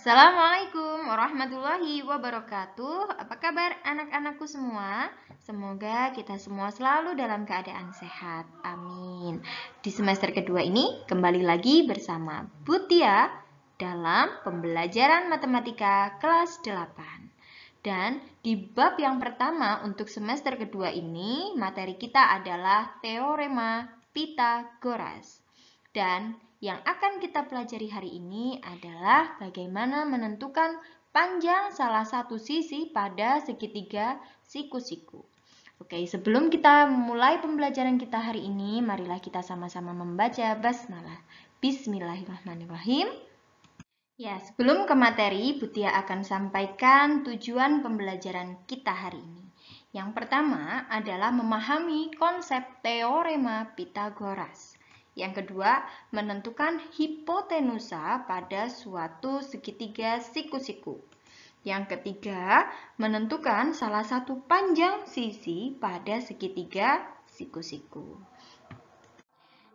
Assalamualaikum warahmatullahi wabarakatuh. Apa kabar anak-anakku semua? Semoga kita semua selalu dalam keadaan sehat. Amin. Di semester kedua ini kembali lagi bersama Butia dalam pembelajaran matematika kelas 8. Dan di bab yang pertama untuk semester kedua ini materi kita adalah teorema Pitagoras. Dan yang akan kita pelajari hari ini adalah bagaimana menentukan panjang salah satu sisi pada segitiga siku-siku. Oke, sebelum kita mulai pembelajaran kita hari ini, marilah kita sama-sama membaca basmalah. Bismillahirrahmanirrahim. Ya, sebelum ke materi, Butia akan sampaikan tujuan pembelajaran kita hari ini. Yang pertama adalah memahami konsep teorema Pitagoras. Yang kedua, menentukan hipotenusa pada suatu segitiga siku-siku. Yang ketiga, menentukan salah satu panjang sisi pada segitiga siku-siku.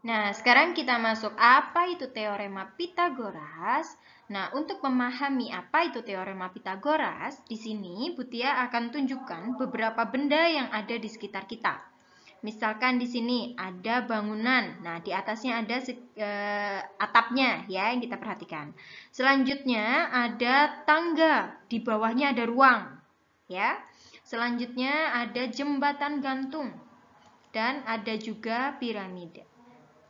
Nah, sekarang kita masuk apa itu teorema Pythagoras. Nah, untuk memahami apa itu teorema Pythagoras, di sini Butia akan tunjukkan beberapa benda yang ada di sekitar kita. Misalkan di sini ada bangunan, nah di atasnya ada eh, atapnya ya yang kita perhatikan. Selanjutnya ada tangga, di bawahnya ada ruang, ya. Selanjutnya ada jembatan gantung dan ada juga piramida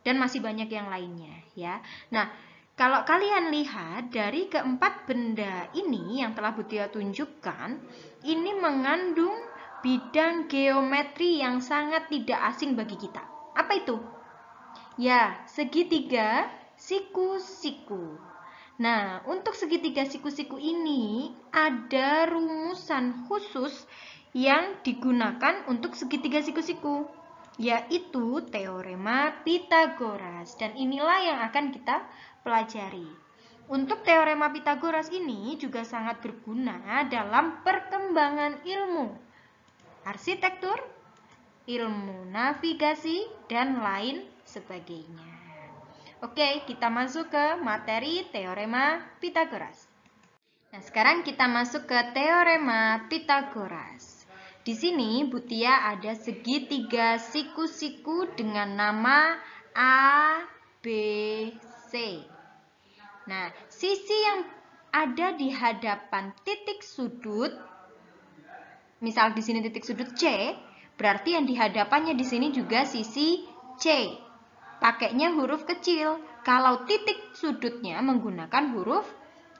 dan masih banyak yang lainnya ya. Nah, kalau kalian lihat dari keempat benda ini yang telah Butia tunjukkan, ini mengandung bidang geometri yang sangat tidak asing bagi kita. Apa itu? Ya, segitiga siku-siku. Nah, untuk segitiga siku-siku ini ada rumusan khusus yang digunakan untuk segitiga siku-siku, yaitu teorema Pythagoras Dan inilah yang akan kita pelajari. Untuk teorema Pythagoras ini juga sangat berguna dalam perkembangan ilmu arsitektur, ilmu navigasi, dan lain sebagainya. Oke, kita masuk ke materi teorema Pitagoras. Nah, sekarang kita masuk ke teorema Pitagoras. Di sini, Butia ada segitiga siku-siku dengan nama A, B, C. Nah, sisi yang ada di hadapan titik sudut Misal di sini titik sudut C, berarti yang dihadapannya di sini juga sisi C. Pakainya huruf kecil kalau titik sudutnya menggunakan huruf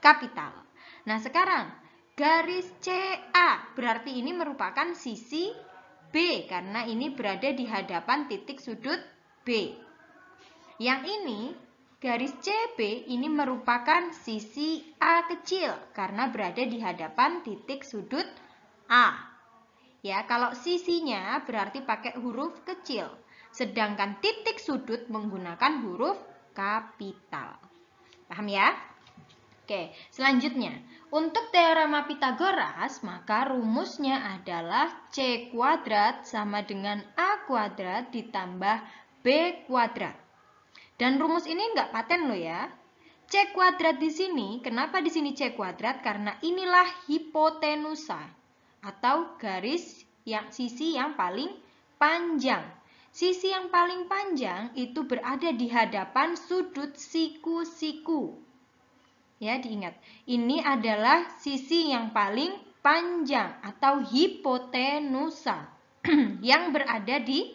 kapital. Nah, sekarang garis CA berarti ini merupakan sisi B karena ini berada di hadapan titik sudut B. Yang ini garis CB ini merupakan sisi A kecil karena berada di hadapan titik sudut A. Ya, kalau sisinya berarti pakai huruf kecil, sedangkan titik sudut menggunakan huruf kapital. Paham ya? Oke, selanjutnya. Untuk teorema Pitagoras, maka rumusnya adalah C kuadrat sama dengan A kuadrat ditambah B kuadrat. Dan rumus ini nggak paten loh ya. C kuadrat di sini, kenapa di sini C kuadrat? Karena inilah hipotenusa atau garis yang sisi yang paling panjang. Sisi yang paling panjang itu berada di hadapan sudut siku-siku. Ya, diingat. Ini adalah sisi yang paling panjang atau hipotenusa yang berada di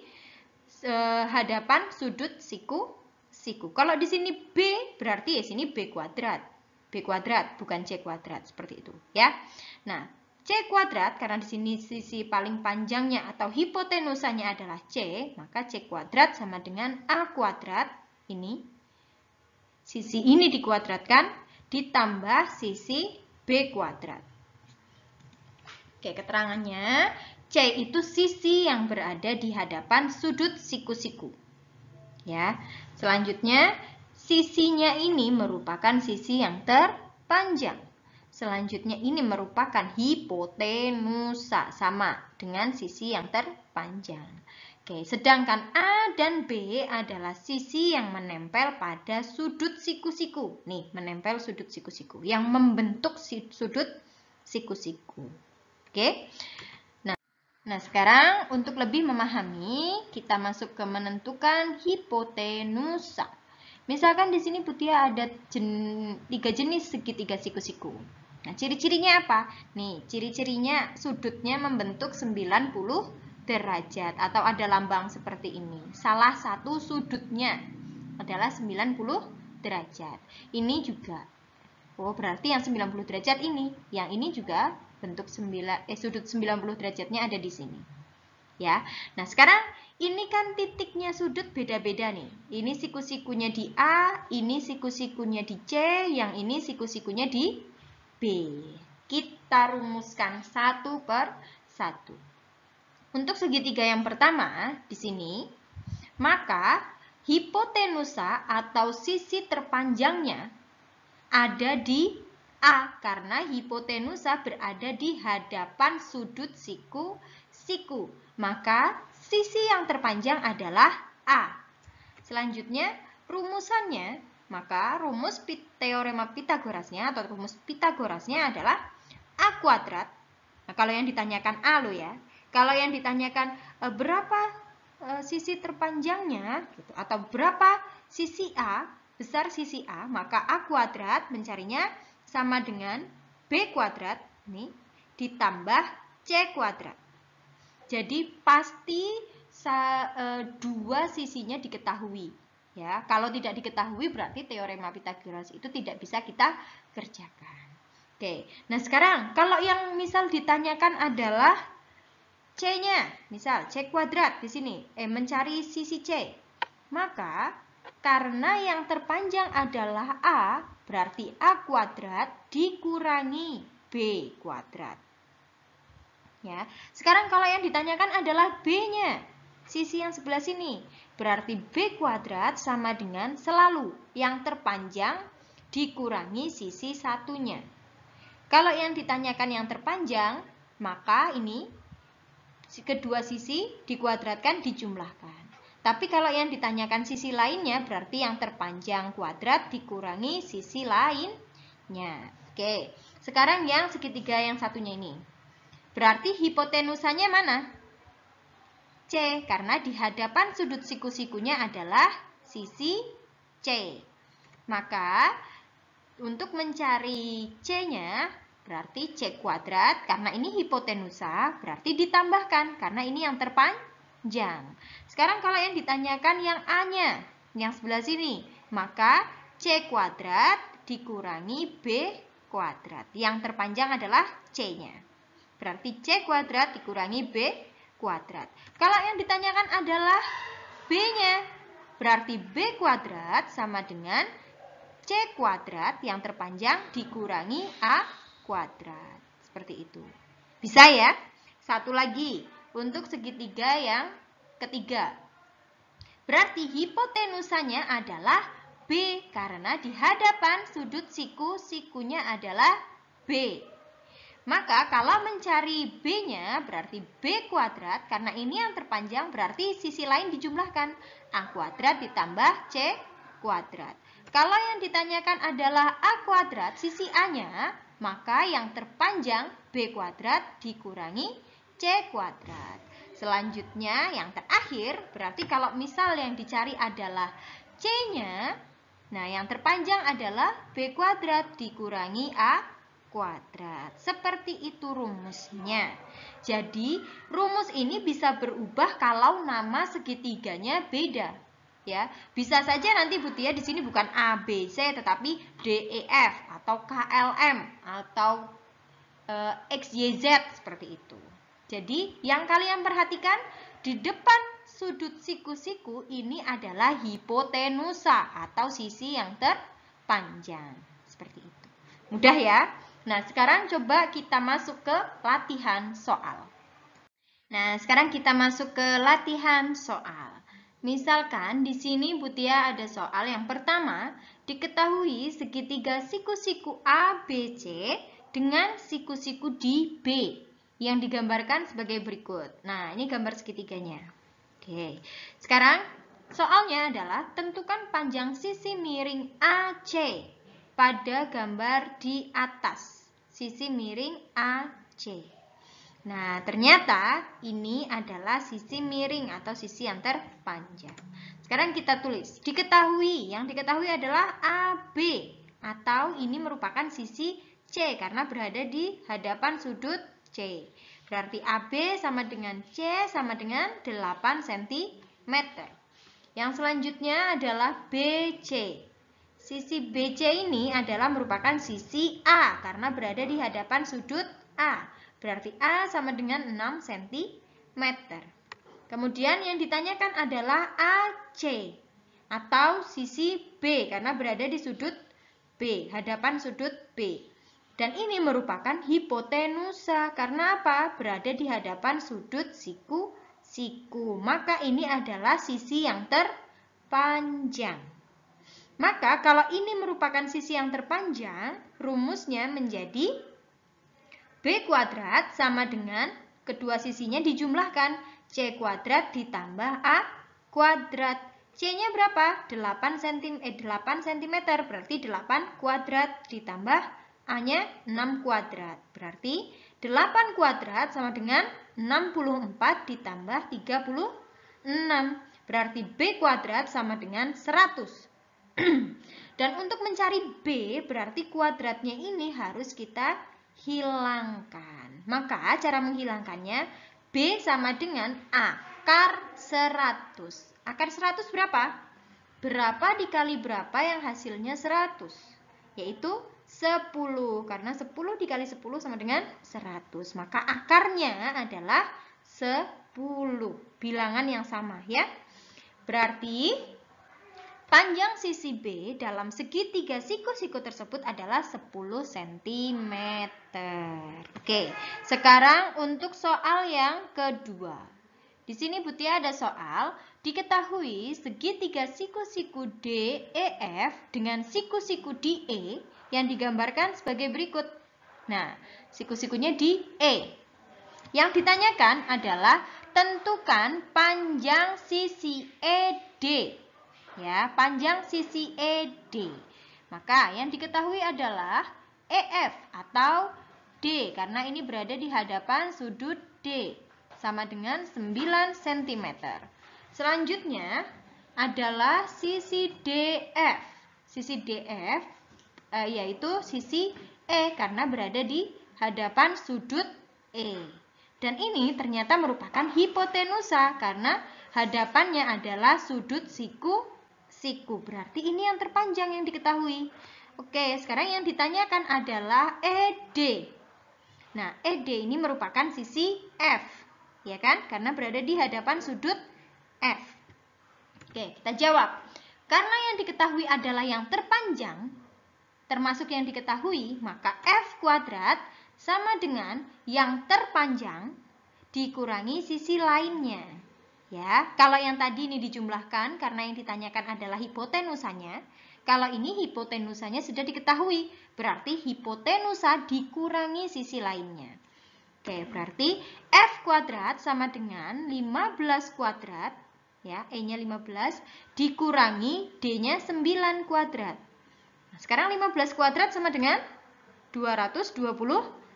e, hadapan sudut siku-siku. Kalau di sini B berarti ya sini B kuadrat. B kuadrat bukan C kuadrat seperti itu ya. Nah, C kuadrat, karena di sini sisi paling panjangnya atau hipotenusanya adalah C, maka C kuadrat sama dengan A kuadrat, ini. Sisi ini dikuadratkan, ditambah sisi B kuadrat. Oke, keterangannya, C itu sisi yang berada di hadapan sudut siku-siku. Ya, selanjutnya, sisinya ini merupakan sisi yang terpanjang. Selanjutnya ini merupakan hipotenusa sama dengan sisi yang terpanjang. Oke, sedangkan A dan B adalah sisi yang menempel pada sudut siku-siku. Nih, menempel sudut siku-siku yang membentuk sudut siku-siku. Oke. Nah, nah sekarang untuk lebih memahami, kita masuk ke menentukan hipotenusa. Misalkan di sini putih ada jen, tiga jenis segitiga siku-siku. Nah, ciri-cirinya apa? Nih, ciri-cirinya sudutnya membentuk 90 derajat atau ada lambang seperti ini. Salah satu sudutnya adalah 90 derajat. Ini juga. Oh, berarti yang 90 derajat ini, yang ini juga bentuk 9 eh sudut 90 derajatnya ada di sini. Ya. Nah, sekarang ini kan titiknya sudut beda-beda nih. Ini siku-sikunya di A, ini siku-sikunya di C, yang ini siku-sikunya di B. Kita rumuskan satu per satu. Untuk segitiga yang pertama, di sini, maka hipotenusa atau sisi terpanjangnya ada di A karena hipotenusa berada di hadapan sudut siku siku. Maka sisi yang terpanjang adalah A. Selanjutnya, rumusannya maka rumus teorema Pitagorasnya atau rumus Pitagorasnya adalah A kuadrat. Nah, kalau yang ditanyakan A lo ya. Kalau yang ditanyakan e, berapa e, sisi terpanjangnya gitu atau berapa sisi A, besar sisi A, maka A kuadrat mencarinya sama dengan B kuadrat nih ditambah C kuadrat. Jadi pasti e, dua sisinya diketahui Ya, kalau tidak diketahui berarti teorema Pythagoras itu tidak bisa kita kerjakan. Oke. Nah, sekarang kalau yang misal ditanyakan adalah C-nya, misal C kuadrat di sini, eh mencari sisi C. Maka karena yang terpanjang adalah A, berarti A kuadrat dikurangi B kuadrat. Ya. Sekarang kalau yang ditanyakan adalah B-nya sisi yang sebelah sini. Berarti B kuadrat sama dengan selalu yang terpanjang dikurangi sisi satunya. Kalau yang ditanyakan yang terpanjang, maka ini kedua sisi dikuadratkan dijumlahkan. Tapi kalau yang ditanyakan sisi lainnya, berarti yang terpanjang kuadrat dikurangi sisi lainnya. Oke, sekarang yang segitiga yang satunya ini. Berarti hipotenusanya mana? C karena di hadapan sudut siku-sikunya adalah sisi C. Maka untuk mencari C-nya berarti C kuadrat karena ini hipotenusa berarti ditambahkan karena ini yang terpanjang. Sekarang kalau yang ditanyakan yang A-nya yang sebelah sini maka C kuadrat dikurangi B kuadrat. Yang terpanjang adalah C-nya. Berarti C kuadrat dikurangi B kuadrat. Kalau yang ditanyakan adalah B-nya, berarti B kuadrat sama dengan C kuadrat yang terpanjang dikurangi A kuadrat. Seperti itu. Bisa ya? Satu lagi, untuk segitiga yang ketiga. Berarti hipotenusanya adalah B karena di hadapan sudut siku, sikunya adalah B. Maka kalau mencari B-nya berarti B kuadrat karena ini yang terpanjang berarti sisi lain dijumlahkan. A kuadrat ditambah C kuadrat. Kalau yang ditanyakan adalah A kuadrat sisi A-nya, maka yang terpanjang B kuadrat dikurangi C kuadrat. Selanjutnya yang terakhir berarti kalau misal yang dicari adalah C-nya, nah yang terpanjang adalah B kuadrat dikurangi A kuadrat. Seperti itu rumusnya. Jadi, rumus ini bisa berubah kalau nama segitiganya beda. Ya, bisa saja nanti Butia di sini bukan ABC tetapi DEF atau KLM atau e, XYZ seperti itu. Jadi, yang kalian perhatikan di depan sudut siku-siku ini adalah hipotenusa atau sisi yang terpanjang. Seperti itu. Mudah ya? Nah, sekarang coba kita masuk ke latihan soal. Nah, sekarang kita masuk ke latihan soal. Misalkan di sini Butia ada soal yang pertama, diketahui segitiga siku-siku ABC dengan siku-siku di B yang digambarkan sebagai berikut. Nah, ini gambar segitiganya. Oke, sekarang soalnya adalah tentukan panjang sisi miring AC pada gambar di atas, sisi miring AC. Nah, ternyata ini adalah sisi miring atau sisi yang terpanjang. Sekarang kita tulis. Diketahui, yang diketahui adalah AB atau ini merupakan sisi C karena berada di hadapan sudut C. Berarti AB sama dengan C sama dengan 8 cm. Yang selanjutnya adalah BC. Sisi BC ini adalah merupakan sisi A karena berada di hadapan sudut A. Berarti A sama dengan 6 cm. Kemudian yang ditanyakan adalah AC atau sisi B karena berada di sudut B, hadapan sudut B. Dan ini merupakan hipotenusa karena apa? Berada di hadapan sudut siku siku. Maka ini adalah sisi yang terpanjang. Maka kalau ini merupakan sisi yang terpanjang, rumusnya menjadi B kuadrat sama dengan kedua sisinya dijumlahkan. C kuadrat ditambah A kuadrat. C-nya berapa? 8 cm, eh, 8 cm berarti 8 kuadrat ditambah A-nya 6 kuadrat. Berarti 8 kuadrat sama dengan 64 ditambah 36. Berarti B kuadrat sama dengan 100. Dan untuk mencari B berarti kuadratnya ini harus kita hilangkan. Maka cara menghilangkannya B sama dengan akar 100. Akar 100 berapa? Berapa dikali berapa yang hasilnya 100? Yaitu 10. Karena 10 dikali 10 sama dengan 100. Maka akarnya adalah 10. Bilangan yang sama ya. Berarti Panjang sisi B dalam segitiga siku-siku tersebut adalah 10 cm. Oke, sekarang untuk soal yang kedua. Di sini Butia ada soal, diketahui segitiga siku-siku DEF dengan siku-siku DE yang digambarkan sebagai berikut. Nah, siku-sikunya di E. Yang ditanyakan adalah tentukan panjang sisi ED ya, panjang sisi ED. Maka yang diketahui adalah EF atau D karena ini berada di hadapan sudut D sama dengan 9 cm. Selanjutnya adalah sisi DF. Sisi DF e, eh, yaitu sisi E karena berada di hadapan sudut E. Dan ini ternyata merupakan hipotenusa karena hadapannya adalah sudut siku siku. Berarti ini yang terpanjang yang diketahui. Oke, sekarang yang ditanyakan adalah ED. Nah, ED ini merupakan sisi F, ya kan? Karena berada di hadapan sudut F. Oke, kita jawab. Karena yang diketahui adalah yang terpanjang, termasuk yang diketahui, maka F kuadrat sama dengan yang terpanjang dikurangi sisi lainnya. Ya, kalau yang tadi ini dijumlahkan karena yang ditanyakan adalah hipotenusanya. Kalau ini hipotenusanya sudah diketahui, berarti hipotenusa dikurangi sisi lainnya. Oke, berarti F kuadrat sama dengan 15 kuadrat, ya, E-nya 15, dikurangi D-nya 9 kuadrat. Nah, sekarang 15 kuadrat sama dengan 220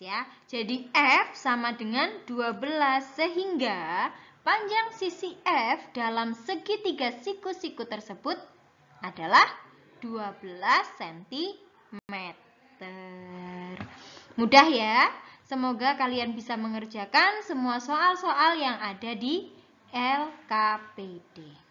ya. Jadi F sama dengan 12 sehingga panjang sisi F dalam segitiga siku-siku tersebut adalah 12 cm. Mudah ya? Semoga kalian bisa mengerjakan semua soal-soal yang ada di LKPD.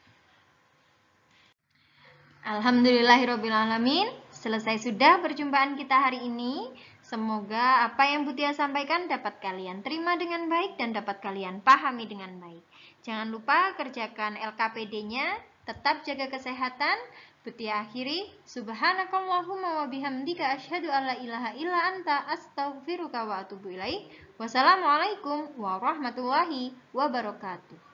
Alhamdulillahirrabbilalamin. Selesai sudah perjumpaan kita hari ini. Semoga apa yang Butia sampaikan dapat kalian terima dengan baik dan dapat kalian pahami dengan baik. Jangan lupa kerjakan LKPD-nya, tetap jaga kesehatan. Butia akhiri, subhanakallahumma wa bihamdika asyhadu alla ilaha illa anta astaghfiruka wa atubu ilaih. Wassalamualaikum warahmatullahi wabarakatuh.